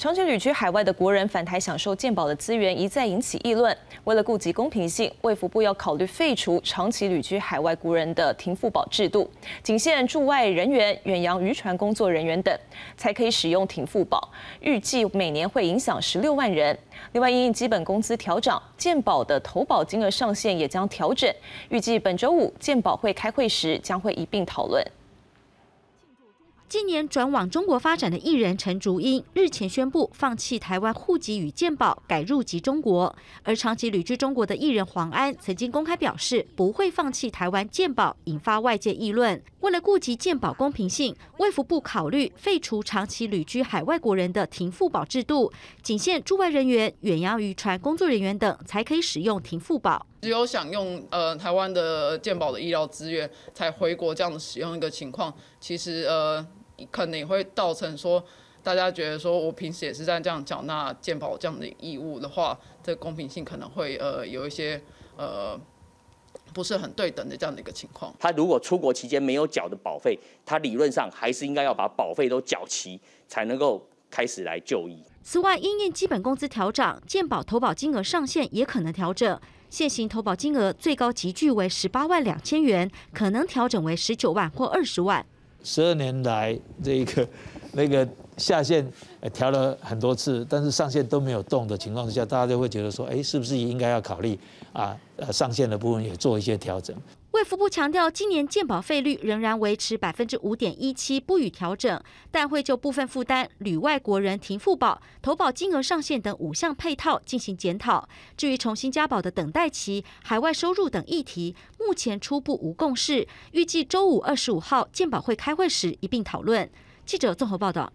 长期旅居海外的国人返台享受健保的资源一再引起议论。为了顾及公平性，卫福部要考虑废除长期旅居海外国人的停付保制度，仅限驻外人员、远洋渔船工作人员等才可以使用停付保。预计每年会影响十六万人。另外，因基本工资调整，健保的投保金额上限也将调整。预计本周五健保会开会时将会一并讨论。近年转往中国发展的艺人陈竹英日前宣布放弃台湾户籍与健保，改入籍中国。而长期旅居中国的艺人黄安曾经公开表示不会放弃台湾健保，引发外界议论。为了顾及健保公平性，卫福部考虑废除长期旅居海外国人的停付保制度，仅限驻外人员、远洋渔船工作人员等才可以使用停付保。只有享用呃台湾的健保的医疗资源才回国这样的使用一个情况，其实呃可能会造成说大家觉得说我平时也是在这样缴纳健保这样的义务的话，这公平性可能会呃有一些呃不是很对等的这样的一个情况。他如果出国期间没有缴的保费，他理论上还是应该要把保费都缴齐，才能够开始来就医。此外，因应基本工资调涨，健保投保金额上限也可能调整。现行投保金额最高集剧为十八万两千元，可能调整为十九万或二十万。十二年来，这个那个下限调了很多次，但是上限都没有动的情况之下，大家就会觉得说，哎，是不是应该要考虑啊？呃，上限的部分也做一些调整。卫福部强调，今年健保费率仍然维持百分之五点一七不予调整，但会就部分负担、旅外国人停付保、投保金额上限等五项配套进行检讨。至于重新加保的等待期、海外收入等议题，目前初步无共识，预计周五二十五号健保会开会时一并讨论。记者综合报道。